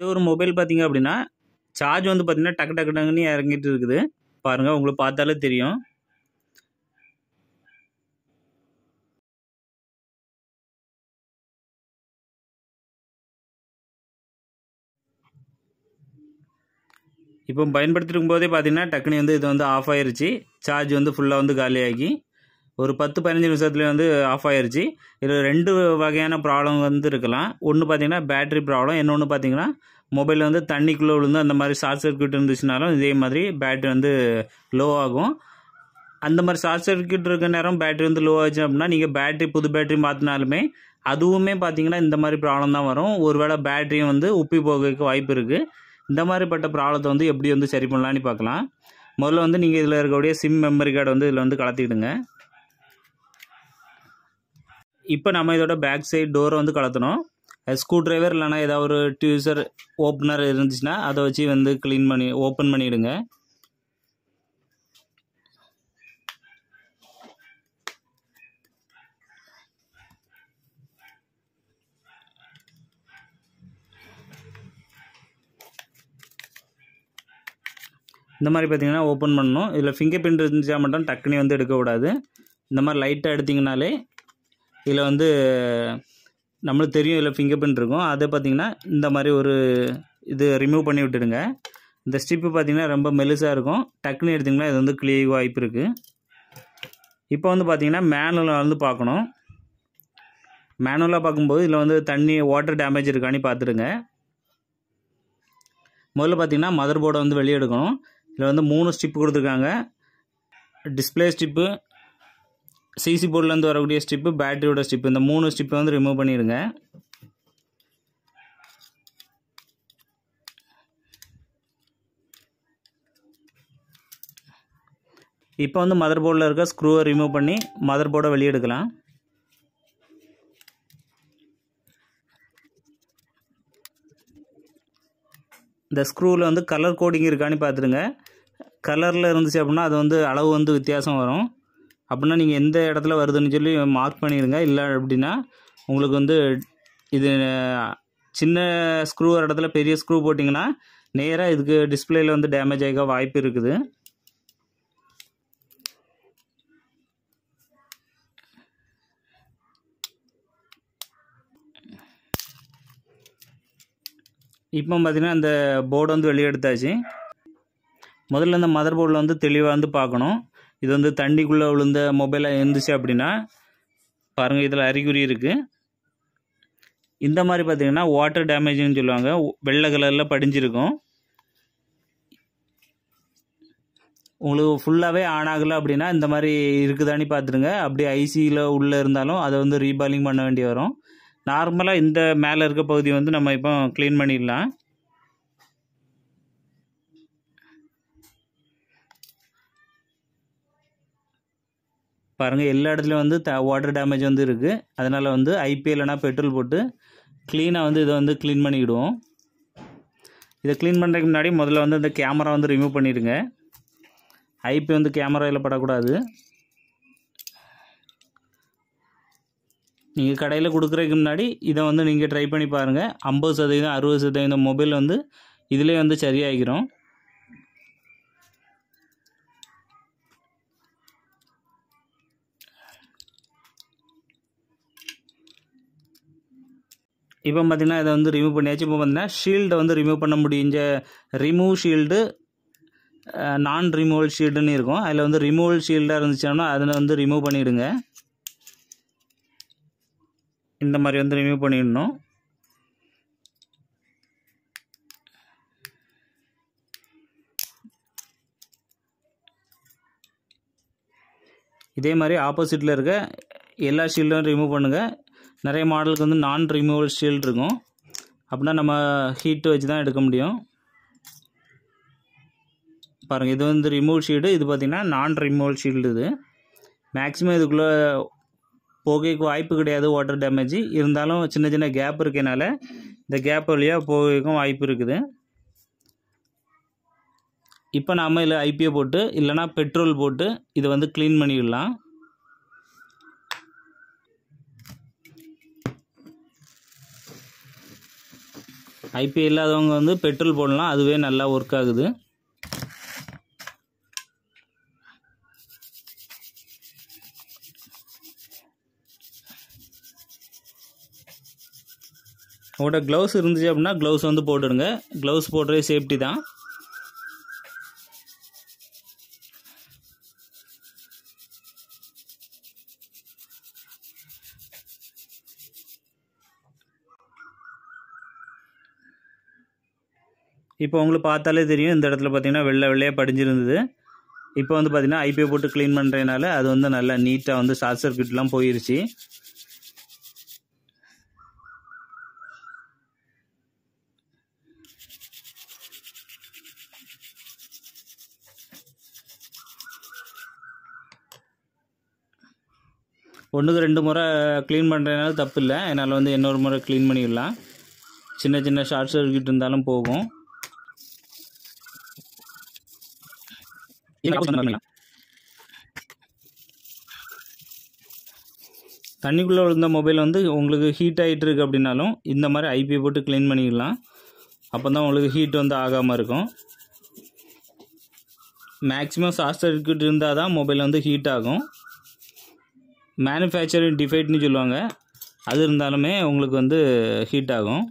இது ஒரு மொபைல் பார்த்தீங்க அப்படின்னா சார்ஜ் வந்து பார்த்திங்கன்னா டக்கு டக்கு டக்குன்னு இறங்கிட்டு இருக்குது பாருங்கள் உங்களுக்கு பார்த்தாலே தெரியும் இப்போ பயன்படுத்திருக்கும் போதே பார்த்தீங்கன்னா டக்குனி வந்து இது வந்து ஆஃப் ஆயிருச்சு சார்ஜ் வந்து ஃபுல்லாக வந்து காலியாகி ஒரு பத்து பதினஞ்சு நிமிஷத்துலேயே வந்து ஆஃப் ஆயிடுச்சு இதில் ரெண்டு வகையான ப்ராப்ளம் வந்து இருக்கலாம் ஒன்று பார்த்திங்கன்னா பேட்ரி ப்ராப்ளம் இன்னொன்று பார்த்தீங்கன்னா மொபைல் வந்து தண்ணிக்குள்ளே விழுந்து அந்த மாதிரி ஷார்ட் சர்க்கியூட் இருந்துச்சுனாலும் இதே மாதிரி பேட்ரி வந்து லோ ஆகும் அந்த மாதிரி ஷார்ட் சர்க்கியூட் இருக்க நேரம் பேட்ரி வந்து லோ ஆச்சு அப்படின்னா நீங்கள் பேட்ரி புது பேட்ரி மாற்றினாலுமே அதுவுமே பார்த்தீங்கன்னா இந்த மாதிரி ப்ராப்ளம் தான் வரும் ஒருவேளை பேட்டரியும் வந்து உப்பி போகிறதுக்கு வாய்ப்பு இருக்குது இந்த மாதிரிப்பட்ட ப்ராப்ளத்தை வந்து எப்படி வந்து சரி பண்ணலான்னு பார்க்கலாம் முதல்ல வந்து நீங்கள் இதில் இருக்கக்கூடிய சிம் மெமரி கார்டு வந்து இதில் வந்து கலத்திக்கிடுங்க இப்போ நம்ம இதோட பேக் சைடு டோரை வந்து கலத்தணும் ஸ்க்ரூ ட்ரைவர் இல்லைனா ஏதாவது ஒரு டியூசர் ஓப்பனர் இருந்துச்சுன்னா அதை வச்சு வந்து க்ளீன் பண்ணி ஓப்பன் பண்ணிவிடுங்க இந்த மாதிரி பார்த்தீங்கன்னா ஓப்பன் பண்ணணும் இதில் ஃபிங்கர் பிரிண்ட் இருந்துச்சா மட்டும் டக்குனி வந்து எடுக்கக்கூடாது இந்த மாதிரி லைட்டாக எடுத்திங்கனாலே இதில் வந்து நம்மளுக்கு தெரியும் இதில் ஃபிங்கர் பிரிண்ட் இருக்கும் அதை பார்த்தீங்கன்னா இந்த மாதிரி ஒரு இது ரிமூவ் பண்ணி விட்டுடுங்க இந்த ஸ்டிப்பு பார்த்தீங்கன்னா ரொம்ப மெலுசாக இருக்கும் டக்குன்னு எடுத்திங்கன்னா இது வந்து கிளியாக வாய்ப்பு இருக்குது இப்போ வந்து பார்த்திங்கன்னா மேனுவலாக வந்து பார்க்கணும் மேனுவலாக பார்க்கும்போது இதில் வந்து தண்ணி வாட்டர் டேமேஜ் இருக்கான்னு பார்த்துடுங்க முதல்ல பார்த்தீங்கன்னா மதர் போர்டை வந்து வெளியே எடுக்கணும் இதில் வந்து மூணு ஸ்டிப்பு கொடுத்துருக்காங்க டிஸ்பிளே ஸ்டிப்பு சிசி போர்ட்லேருந்து வரக்கூடிய ஸ்டிப்பு பேட்டரியோட ஸ்டிப்பு இந்த மூணு ஸ்டிப்பை வந்து ரிமூவ் பண்ணிடுங்க இப்போ வந்து மதர் போர்டில் இருக்க ஸ்க்ரூவை ரிமூவ் பண்ணி மதர் போர்டை வெளியெடுக்கலாம் இந்த ஸ்க்ரூவில் வந்து கலர் கோடிங் இருக்கான்னு பார்த்துடுங்க கலரில் இருந்துச்சு அப்படின்னா அது வந்து அளவு வந்து வித்தியாசம் வரும் அப்படின்னா நீங்கள் எந்த இடத்துல வருதுன்னு சொல்லி மார்க் பண்ணிடுங்க இல்லை அப்படின்னா உங்களுக்கு வந்து இது சின்ன ஸ்க்ரூ இடத்துல பெரிய ஸ்க்ரூ போட்டிங்கன்னா நேராக இதுக்கு டிஸ்பிளேயில் வந்து டேமேஜ் ஆகிக்க வாய்ப்பு இருக்குது இப்போ பார்த்திங்கன்னா அந்த போர்டு வந்து வெளியே எடுத்தாச்சு முதல்ல இந்த மதர் போர்டில் வந்து தெளிவாக வந்து பார்க்கணும் இது வந்து தண்ணிக்குள்ளே விழுந்த மொபைலாக இருந்துச்சு அப்படின்னா பாருங்கள் இதில் அறிகுறி இருக்குது இந்த மாதிரி பார்த்திங்கன்னா வாட்டர் டேமேஜ்னு சொல்லுவாங்க வெள்ளை கலரில் படிஞ்சிருக்கும் உங்களுக்கு ஃபுல்லாகவே ஆன் ஆகலை அப்படின்னா இந்த மாதிரி இருக்குதானே பார்த்துருங்க அப்படியே ஐசியில் உள்ளே இருந்தாலும் அதை வந்து ரீபாலிங் பண்ண வேண்டி வரும் நார்மலாக இந்த மேலே இருக்க பகுதி வந்து நம்ம இப்போ க்ளீன் பண்ணிடலாம் பாருங்கள் எல்லா இடத்துலையும் வந்து த வாட்டர் டேமேஜ் வந்து இருக்குது அதனால் வந்து ஐபிஎல்னா பெட்ரோல் போட்டு க்ளீனாக வந்து இதை வந்து க்ளீன் பண்ணிவிடுவோம் இதை க்ளீன் பண்ணுறதுக்கு முன்னாடி முதல்ல வந்து அந்த கேமரா வந்து ரிமூவ் பண்ணிடுங்க ஐபி வந்து கேமராவில் படக்கூடாது நீங்கள் கடையில் கொடுக்குறதுக்கு முன்னாடி இதை வந்து நீங்கள் ட்ரை பண்ணி பாருங்கள் ஐம்பது சதவீதம் அறுபது சதவீதம் மொபைல் வந்து இதிலே வந்து சரியாகிக்கிறோம் இப்போ பார்த்திங்கன்னா இதை வந்து ரிமூவ் பண்ணியாச்சு இப்போ பார்த்திங்கன்னா ஷீல்டை வந்து ரிமூவ் பண்ண முடிஞ்ச ரிமூவ் ஷீல்டு நான் ரிமூவல் ஷீல்டுன்னு இருக்கும் அதில் வந்து ரிமூவல் ஷீல்டாக இருந்துச்சுன்னா அதில் வந்து ரிமூவ் பண்ணிவிடுங்க இந்த மாதிரி வந்து ரிமூவ் பண்ணிடணும் இதே மாதிரி ஆப்போசிட்டில் இருக்க எல்லா ஷீல்டும் ரிமூவ் பண்ணுங்கள் நிறைய மாடலுக்கு வந்து நான் ரிமூவல் ஷீல்டு இருக்கும் அப்படின்னா நம்ம ஹீட்டு வச்சு தான் எடுக்க முடியும் பாருங்கள் இது வந்து ரிமூவல் ஷீல்டு இது பார்த்திங்கன்னா நான் ரிமூவல் ஷீல்டு இது மேக்ஸிமம் இதுக்குள்ளே போகைக்கு வாய்ப்பு கிடையாது வாட்டர் டேமேஜ் இருந்தாலும் சின்ன சின்ன கேப் இருக்கனால இந்த கேப் வழியாக போகைக்கும் வாய்ப்பு இருக்குது இப்போ நாம் இல்லை ஐபியை போட்டு இல்லைனா பெட்ரோல் போட்டு இதை வந்து க்ளீன் பண்ணிவிடலாம் ஐபி இல்லாதவங்க வந்து பெட்ரோல் போடலாம் அதுவே நல்லா ஒர்க் ஆகுது உங்களோட க்ளவுஸ் இருந்துச்சு அப்படின்னா க்ளவுஸ் வந்து போட்டுடுங்க க்ளவுஸ் போடுறது சேஃப்டி தான் இப்போ உங்களுக்கு பார்த்தாலே தெரியும் இந்த இடத்துல பார்த்தீங்கன்னா வெள்ளை வெள்ளையாக படிஞ்சிருந்தது இப்போ வந்து பார்த்தீங்கன்னா ஐபிஐ போட்டு க்ளீன் பண்ணுறதுனால அது வந்து நல்லா நீட்டாக வந்து ஷார்ட் சர்க்கியூட்லாம் போயிருச்சு ஒன்றுக்கு ரெண்டு முறை க்ளீன் பண்ணுறதுனால தப்பு இல்லை என்னால் வந்து இன்னொரு முறை க்ளீன் பண்ணிடலாம் சின்ன சின்ன ஷார்ட் சர்க்கியூட் இருந்தாலும் போகும் தண்ணிக்குள்ளே விழுந்த மொபைல் வந்து உங்களுக்கு ஹீட் ஆகிட்டு இருக்குது அப்படின்னாலும் இந்த மாதிரி ஐபி போட்டு க்ளீன் பண்ணிக்கலாம் அப்போ தான் உங்களுக்கு ஹீட் வந்து ஆகாமல் இருக்கும் மேக்ஸிமம் சாஸ்ட் சர்க்கியூட் இருந்தால் தான் மொபைல் வந்து ஹீட் ஆகும் மேனுஃபேக்சரிங் டிஃபைட்னு சொல்லுவாங்க அது இருந்தாலுமே உங்களுக்கு வந்து ஹீட் ஆகும்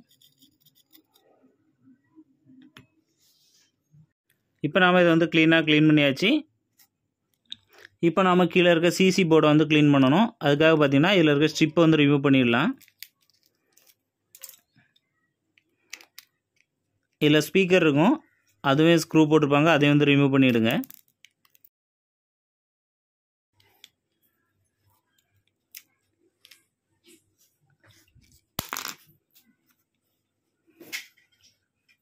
இப்போ நாம் இதை வந்து க்ளீனாக க்ளீன் பண்ணியாச்சு இப்போ நாம் கீழே இருக்க சிசி போர்டை வந்து க்ளீன் பண்ணணும் அதுக்காக பார்த்திங்கன்னா இதில் இருக்க ஸ்ட்ரிப்பை வந்து ரிமூவ் பண்ணிடலாம் இதில் ஸ்பீக்கர் இருக்கும் அதுவே ஸ்க்ரூ போட்டிருப்பாங்க அதையும் வந்து ரிமூவ் பண்ணிவிடுங்க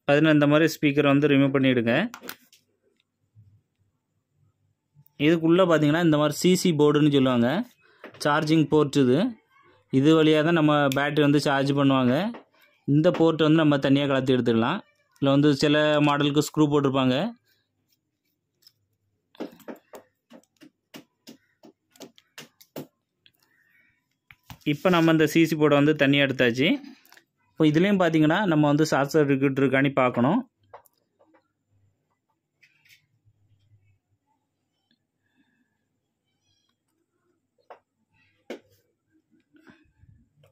பதினெந்த மாதிரி ஸ்பீக்கர் வந்து ரிமூவ் பண்ணிவிடுங்க இதுக்குள்ளே பார்த்தீங்கன்னா இந்த மாதிரி சிசி போர்டுன்னு சொல்லுவாங்க சார்ஜிங் போர்ட் இது இது வழியாக தான் நம்ம பேட்ரி வந்து சார்ஜ் பண்ணுவாங்க இந்த போர்ட் வந்து நம்ம தனியாக கலத்தி எடுத்துக்கலாம் இல்லை வந்து சில மாடலுக்கு ஸ்க்ரூ போட்டிருப்பாங்க இப்போ நம்ம இந்த சிசி போர்டை வந்து தனியாக எடுத்தாச்சு இப்போ இதுலேயும் பார்த்தீங்கன்னா நம்ம வந்து ஷார்ட் சர்க்கியூட் இருக்கான்னு பார்க்கணும்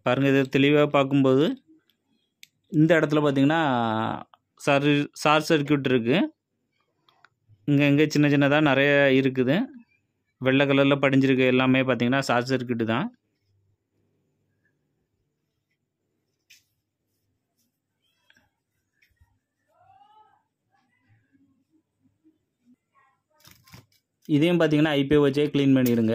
பாருங்கள் இதை தெளிவாக பார்க்கும்போது இந்த இடத்துல பார்த்திங்கன்னா சார் சார் சர்க்கியூட் இருக்குது இங்கே இங்கே சின்ன சின்னதாக நிறைய இருக்குது வெள்ளை கலரில் படிஞ்சிருக்கு எல்லாமே பார்த்திங்கன்னா சார் சர்க்கியூட்டு தான் இதையும் பார்த்தீங்கன்னா ஐபிஓ வச்சே க்ளீன் பண்ணிடுங்க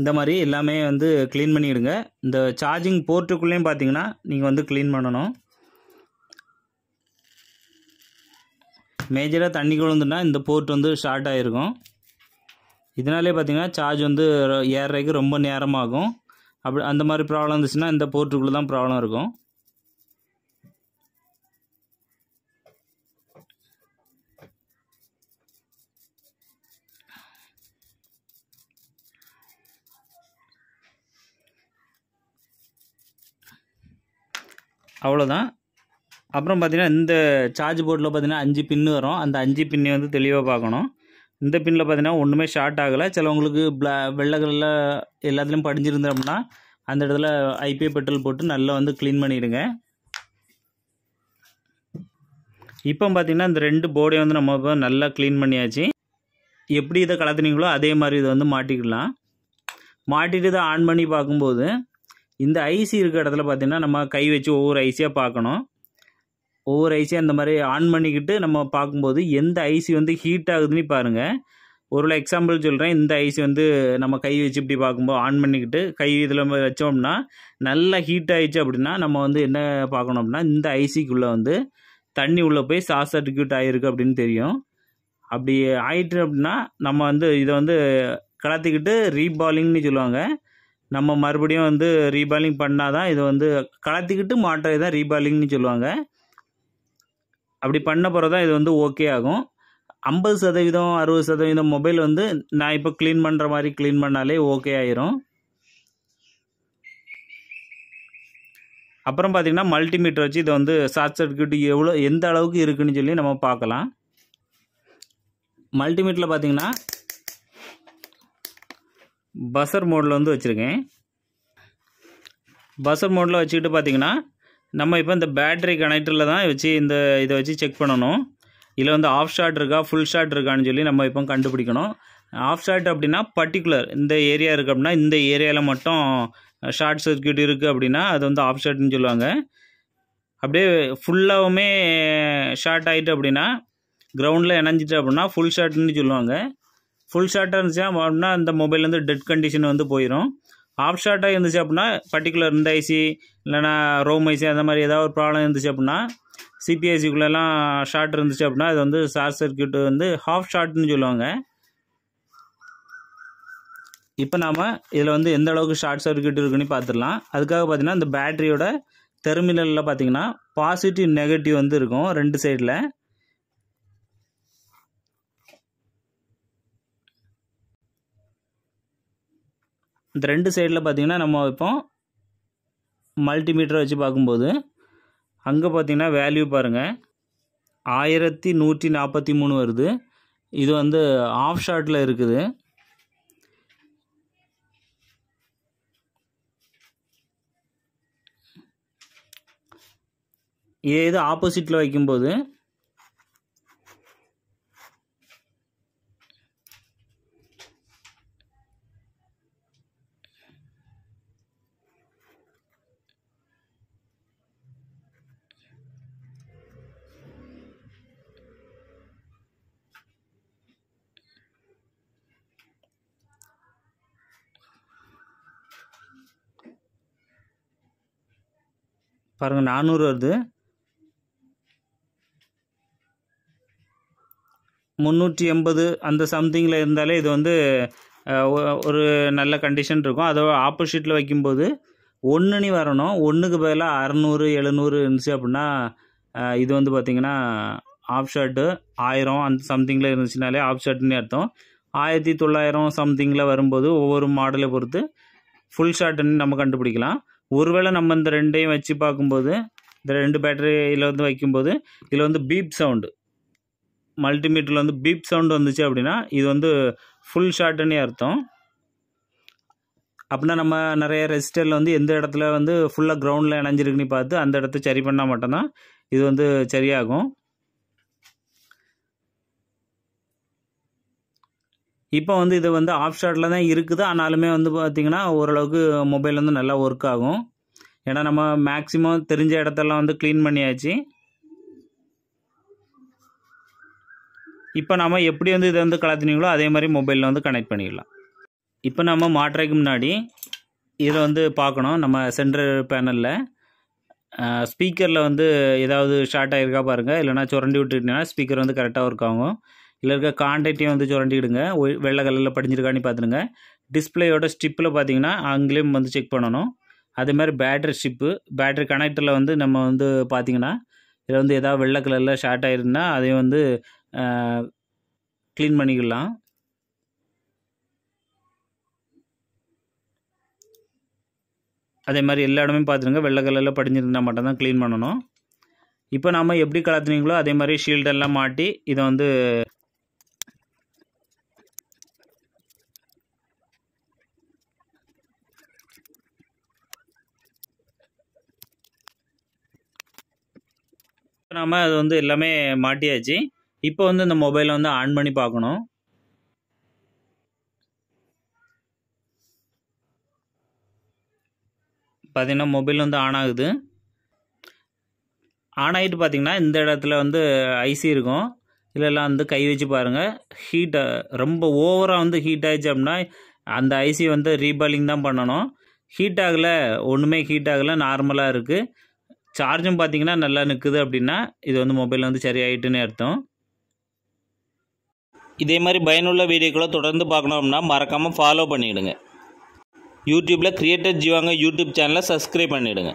இந்த மாதிரி எல்லாமே வந்து க்ளீன் பண்ணிவிடுங்க இந்த சார்ஜிங் போர்ட்டுக்குள்ளேயும் பார்த்தீங்கன்னா நீங்கள் வந்து க்ளீன் பண்ணணும் மேஜராக தண்ணி கொழுந்துனா இந்த போர்ட் வந்து ஷார்ட் ஆகிருக்கும் இதனாலே பார்த்தீங்கன்னா சார்ஜ் வந்து ஏறுறதுக்கு ரொம்ப நேரமாகும் அப்படி அந்த மாதிரி ப்ராப்ளம் இருந்துச்சுன்னா இந்த போர்ட்டுக்குள்ளே தான் ப்ராப்ளம் இருக்கும் அவ்வளோதான் அப்புறம் பார்த்திங்கன்னா இந்த சார்ஜ் போர்ட்டில் பார்த்தீங்கன்னா அஞ்சு பின்னு வரும் அந்த அஞ்சு பின்னை வந்து தெளிவாக பார்க்கணும் இந்த பின்னில் பார்த்தீங்கன்னா ஒன்றுமே ஷார்ட் ஆகலை சிலவங்களுக்கு பிளா வெள்ளைகளில் எல்லாத்துலேயும் படிஞ்சிருந்தோம்னா அப்படின்னா அந்த இடத்துல ஐபிஐ பெட்ரோல் போட்டு நல்லா வந்து க்ளீன் பண்ணிவிடுங்க இப்போ பார்த்திங்கன்னா இந்த ரெண்டு போர்டையும் வந்து நம்ம இப்போ நல்லா க்ளீன் பண்ணியாச்சு எப்படி இதை கலத்துனீங்களோ அதே மாதிரி இதை வந்து மாட்டிக்கலாம் மாட்டிட்டு இதை ஆன் பண்ணி பார்க்கும்போது இந்த ஐசி இருக்க இடத்துல பார்த்தீங்கன்னா நம்ம கை வச்சு ஒவ்வொரு ஐசியாக பார்க்கணும் ஒவ்வொரு ஐசியாக அந்த மாதிரி ஆன் பண்ணிக்கிட்டு நம்ம பார்க்கும்போது எந்த ஐசி வந்து ஹீட் ஆகுதுன்னு பாருங்கள் ஒரு எக்ஸாம்பிள் சொல்கிறேன் இந்த ஐசி வந்து நம்ம கை வச்சு இப்படி பார்க்கும்போது ஆன் பண்ணிக்கிட்டு கை இதில் வச்சோம்னா நல்லா ஹீட் ஆகிடுச்சு அப்படின்னா நம்ம வந்து என்ன பார்க்கணும் அப்படின்னா இந்த ஐசிக்குள்ளே வந்து தண்ணி உள்ளே போய் ஷார்ட் சர்டிக்யூட் ஆகிருக்கு அப்படின்னு தெரியும் அப்படி ஆயிட்டு அப்படின்னா நம்ம வந்து இதை வந்து கலத்திக்கிட்டு ரீபாலிங்னு சொல்லுவாங்க நம்ம மறுபடியும் வந்து ரீபாலிங் பண்ணால் தான் இதை வந்து கலத்திக்கிட்டு மாற்றது தான் ரீபாலிங்னு சொல்லுவாங்க அப்படி பண்ண பிறகு தான் இது வந்து ஓகே ஆகும் ஐம்பது சதவீதம் அறுபது சதவீதம் மொபைல் வந்து நான் இப்போ க்ளீன் பண்ணுற மாதிரி க்ளீன் பண்ணாலே ஓகே ஆயிரும் அப்புறம் பார்த்திங்கன்னா மல்டிமீட்டர் வச்சு இதை வந்து ஷார்ட் சர்க்கியூட் எவ்வளோ எந்த அளவுக்கு இருக்குதுன்னு சொல்லி நம்ம பார்க்கலாம் மல்டிமீட்டரில் பார்த்திங்கன்னா பசர் மோடில் வந்து வச்சுருக்கேன் பசர் மோடில் வச்சுக்கிட்டு பார்த்திங்கன்னா நம்ம இப்போ இந்த பேட்ரி கனெக்டரில் தான் வச்சு இந்த இதை வச்சு செக் பண்ணணும் இதில் வந்து ஆஃப் ஷார்ட் இருக்கா ஃபுல் ஷார்ட் இருக்கான்னு சொல்லி நம்ம இப்போ கண்டுபிடிக்கணும் ஆஃப் ஷார்ட் அப்படின்னா பர்டிகுலர் இந்த ஏரியா இருக்குது அப்படின்னா இந்த ஏரியாவில் மட்டும் ஷார்ட் சர்க்கியூட் இருக்குது அப்படின்னா அது வந்து ஆஃப் ஷார்ட்னு சொல்லுவாங்க அப்படியே ஃபுல்லாகவுமே ஷார்ட் ஆகிட்டு அப்படின்னா கிரவுண்டில் இணைஞ்சிட்டு அப்படின்னா ஃபுல் ஷார்ட்னு சொல்லுவாங்க ஃபுல் ஷார்ட்டாக இருந்துச்சு அப்படின்னா அந்த மொபைல் வந்து டெட் கண்டிஷன் வந்து போயிடும் ஆஃப் ஷார்ட்டாக இருந்துச்சு அப்படின்னா பர்டிகுலர் இந்த ஐசி இல்லைனா ரோம் ஐசி அந்த மாதிரி ஏதாவது ஒரு ப்ராப்ளம் இருந்துச்சு அப்படின்னா சிபிஐசிக்குள்ளெல்லாம் ஷார்ட் இருந்துச்சு அப்படின்னா அது வந்து ஷார்ட் சர்க்கியூட் வந்து ஹாஃப் ஷார்ட்னு சொல்லுவாங்க இப்போ நாம் இதில் வந்து எந்த அளவுக்கு ஷார்ட் சர்க்கியூட் இருக்குன்னு பார்த்துடலாம் அதுக்காக பார்த்திங்கன்னா இந்த பேட்டரியோட தெர்மினலில் பார்த்திங்கன்னா பாசிட்டிவ் நெகட்டிவ் வந்து இருக்கும் ரெண்டு சைடில் இந்த ரெண்டு சைடில் பார்த்திங்கன்னா நம்ம இப்போ மல்டிமீட்டரை வச்சு பார்க்கும்போது அங்கே பார்த்திங்கன்னா வேல்யூ பாருங்கள் ஆயிரத்தி நூற்றி நாற்பத்தி மூணு வருது இது வந்து ஆஃப் ஷாட்டில் இருக்குது இதே இது ஆப்போசிட்டில் வைக்கும்போது பாருங்கள் நானூறு வருது முந்நூற்றி எண்பது அந்த சம்திங்கில் இருந்தாலே இது வந்து ஒரு நல்ல கண்டிஷன் இருக்கும் அதை ஆப்போசிட்டில் வைக்கும்போது ஒன்றுனி வரணும் ஒன்றுக்கு பதிலாக அறநூறு எழுநூறு இருந்துச்சு அப்படின்னா இது வந்து பார்த்திங்கன்னா ஆஃப் ஷர்ட்டு ஆயிரம் அந்த சம்திங்கில் இருந்துச்சுனாலே ஆஃப் ஷர்ட்னு அர்த்தம் ஆயிரத்தி தொள்ளாயிரம் சம்திங்கில் வரும்போது ஒவ்வொரு மாடலை பொறுத்து ஃபுல் ஷர்ட்டுன்னு நம்ம கண்டுபிடிக்கலாம் ஒருவேளை நம்ம இந்த ரெண்டையும் வச்சு பார்க்கும்போது இந்த ரெண்டு பேட்டரியில் வந்து வைக்கும்போது இதில் வந்து பீப் சவுண்டு மல்டிமீட்டரில் வந்து பீப் சவுண்டு வந்துச்சு அப்படின்னா இது வந்து ஃபுல் ஷார்ட்டுன்னு அர்த்தம் அப்படின்னா நம்ம நிறைய ரெசிஸ்டரில் வந்து எந்த இடத்துல வந்து ஃபுல்லாக கிரவுண்டில் இணைஞ்சிருக்குன்னு பார்த்து அந்த இடத்த சரி பண்ணால் மட்டும்தான் இது வந்து சரியாகும் இப்போ வந்து இது வந்து ஆஃப் ஷாட்டில் தான் இருக்குது ஆனாலுமே வந்து பார்த்திங்கன்னா ஓரளவுக்கு மொபைல் வந்து நல்லா ஒர்க் ஆகும் ஏன்னா நம்ம மேக்ஸிமம் தெரிஞ்ச இடத்தெல்லாம் வந்து க்ளீன் பண்ணியாச்சு இப்போ நம்ம எப்படி வந்து இதை வந்து கலத்துனீங்களோ அதே மாதிரி மொபைலில் வந்து கனெக்ட் பண்ணிக்கலாம் இப்போ நம்ம மாற்றைக்கு முன்னாடி இதை வந்து பார்க்கணும் நம்ம சென்டர் பேனலில் ஸ்பீக்கரில் வந்து ஏதாவது ஷார்ட் ஆகிருக்கா பாருங்கள் இல்லைனா சுரண்டி விட்டுட்டீங்கன்னா ஸ்பீக்கர் வந்து கரெக்டாக ஒர்க் ஆகும் இல்லை இருக்க காண்டாக்டையும் வந்து சுரண்டிடுங்க வெள்ளை கலரில் படிஞ்சிருக்கான்னு பார்த்துருங்க டிஸ்பிளேயோட ஸ்டிப்பில் பார்த்தீங்கன்னா அங்கேயும் வந்து செக் பண்ணணும் அதே மாதிரி பேட்ரி ஸ்டிப்பு பேட்ரி கனெக்டரில் வந்து நம்ம வந்து பார்த்திங்கன்னா இதில் வந்து எதாவது வெள்ளை கலரில் ஷார்ட் ஆகிருந்தால் அதையும் வந்து க்ளீன் பண்ணிக்கலாம் அதே மாதிரி எல்லா இடமே பார்த்துருங்க வெள்ளை கலரில் படிஞ்சிருந்தால் மட்டும்தான் க்ளீன் பண்ணணும் இப்போ நம்ம எப்படி கலத்துனீங்களோ அதே மாதிரி ஷீல்டெல்லாம் மாட்டி இதை வந்து நம்ம அது வந்து எல்லாமே மாட்டியாச்சு இப்போ வந்து இந்த மொபைலை வந்து ஆன் பண்ணி பார்க்கணும் பார்த்திங்கன்னா மொபைல் வந்து ஆன் ஆகுது ஆன் ஆகிட்டு பார்த்திங்கன்னா இந்த இடத்துல வந்து ஐசி இருக்கும் இல்லைல்லாம் வந்து கை வச்சு பாருங்கள் ஹீட்டை ரொம்ப ஓவராக வந்து ஹீட் ஆகிடுச்சு அப்படின்னா அந்த ஐசி வந்து ரீபாலிங் தான் பண்ணணும் ஹீட் ஆகலை ஒன்றுமே ஹீட் ஆகலை நார்மலாக இருக்குது சார்ஜும் பார்த்தீங்கன்னா நல்லா நிற்குது அப்படின்னா இது வந்து மொபைல் வந்து சரியாயிட்டுன்னு அர்த்தம் இதே மாதிரி பயனுள்ள வீடியோக்களை தொடர்ந்து பார்க்கணும் அப்படின்னா மறக்காமல் ஃபாலோ பண்ணிவிடுங்க யூடியூப்பில் கிரியேட்டர் ஜீவாங்க யூடியூப் சேனலை சப்ஸ்கிரைப் பண்ணிவிடுங்க